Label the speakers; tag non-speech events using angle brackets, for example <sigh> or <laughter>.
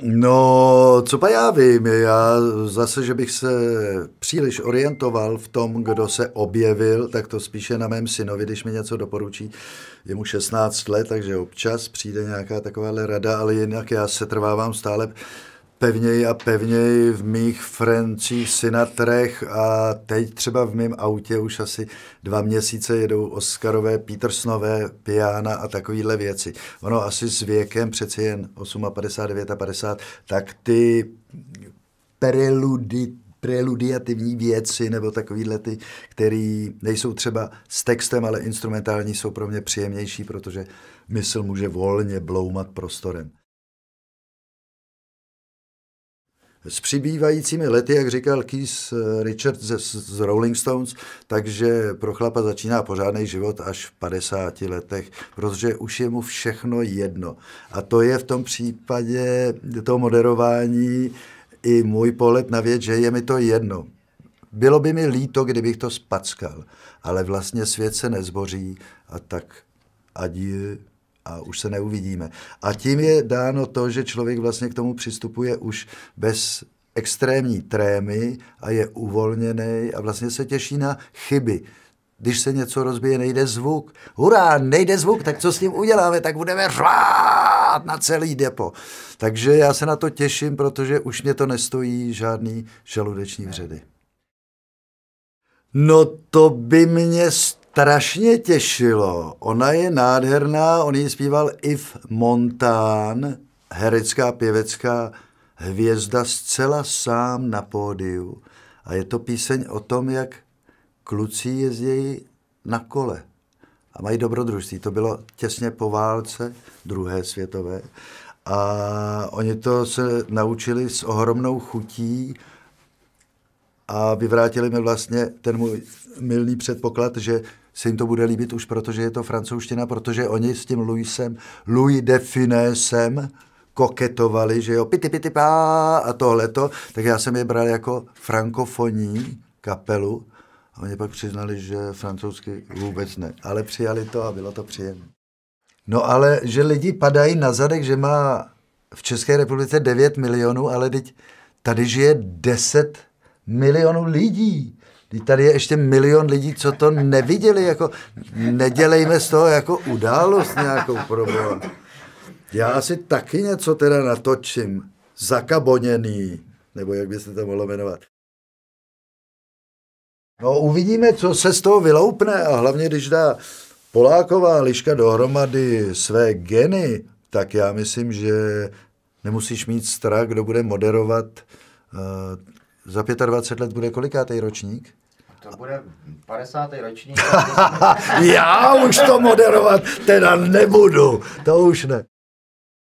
Speaker 1: No, co pa já vím, já zase, že bych se příliš orientoval v tom, kdo se objevil, tak to spíše na mém synovi, když mi něco doporučí. Je mu 16 let, takže občas přijde nějaká takováhle rada, ale jinak já se trvávám stále pevněji a pevněji v mých Frencích, Synatrech a teď třeba v mém autě už asi dva měsíce jedou Oscarové, petersnové Piana a takovéhle věci. Ono asi s věkem přeci jen 58 a 59 a 50, tak ty preludity preludiativní věci nebo takovýhle ty, který nejsou třeba s textem, ale instrumentální jsou pro mě příjemnější, protože mysl může volně bloumat prostorem. s přibývajícími lety, jak říkal Keith eh, Richard z, z Rolling Stones, takže pro chlapa začíná pořádný život až v 50 letech, protože už je mu všechno jedno. A to je v tom případě toho moderování i můj pohled na věc, že je mi to jedno. Bylo by mi líto, kdybych to spackal, ale vlastně svět se nezboří a tak adieu a už se neuvidíme. A tím je dáno to, že člověk vlastně k tomu přistupuje už bez extrémní trémy a je uvolněný a vlastně se těší na chyby. Když se něco rozbije, nejde zvuk. Hurá, nejde zvuk, tak co s ním uděláme? Tak budeme řvát na celý depo. Takže já se na to těším, protože už mě to nestojí žádný žaludeční vředy. No to by mě stojí strašně těšilo. Ona je nádherná, on ji zpíval If Montán, herecká, pěvecká hvězda zcela sám na pódiu. A je to píseň o tom, jak kluci jezdí na kole a mají dobrodružství. To bylo těsně po válce druhé světové. A oni to se naučili s ohromnou chutí a vyvrátili mi vlastně ten můj milný předpoklad, že se jim to bude líbit už protože je to francouzština, protože oni s tím Louisem, Louis de Finesem, koketovali, že jo, piti piti pá a tohleto, tak já jsem je bral jako frankofonní kapelu a oni pak přiznali, že francouzsky vůbec ne, ale přijali to a bylo to příjemné. No ale, že lidi padají na zadek, že má v České republice 9 milionů, ale teď tady žije 10 milionů lidí. Teď tady je ještě milion lidí, co to neviděli, jako nedělejme z toho jako událost nějakou problém. Já asi taky něco teda natočím, zakaboněný, nebo jak by se to mohlo jmenovat. No uvidíme, co se z toho vyloupne a hlavně, když dá Poláková liška dohromady své geny, tak já myslím, že nemusíš mít strach, kdo bude moderovat eh, za 25 let bude kolikátý ročník? To bude 50. ročník. <laughs> Já už to moderovat teda nebudu, to už ne.